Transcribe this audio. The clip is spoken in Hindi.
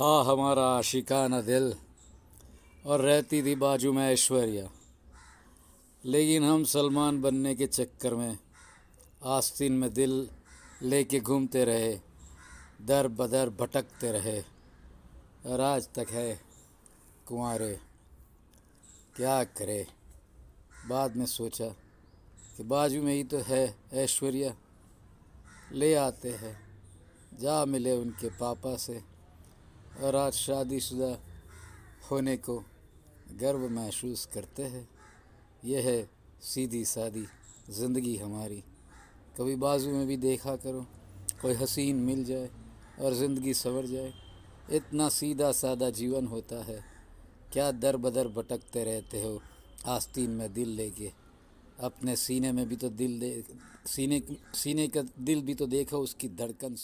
था हमारा आशिकाना दिल और रहती थी बाजू में ऐश्वर्या लेकिन हम सलमान बनने के चक्कर में आस्तीन में दिल लेके घूमते रहे दर बदर भटकते रहे और आज तक है कुंवरे क्या करे बाद में सोचा कि बाजू में ही तो है ऐश्वर्या ले आते हैं जा मिले उनके पापा से और आज शादीशुदा होने को गर्व महसूस करते हैं यह है सीधी सादी ज़िंदगी हमारी कभी बाजू में भी देखा करो कोई हसीन मिल जाए और ज़िंदगी सवर जाए इतना सीधा सादा जीवन होता है क्या दर बदर भटकते रहते हो आस्तीन में दिल लेके अपने सीने में भी तो दिल दे सीने सीने का दिल भी तो देखो उसकी धड़कन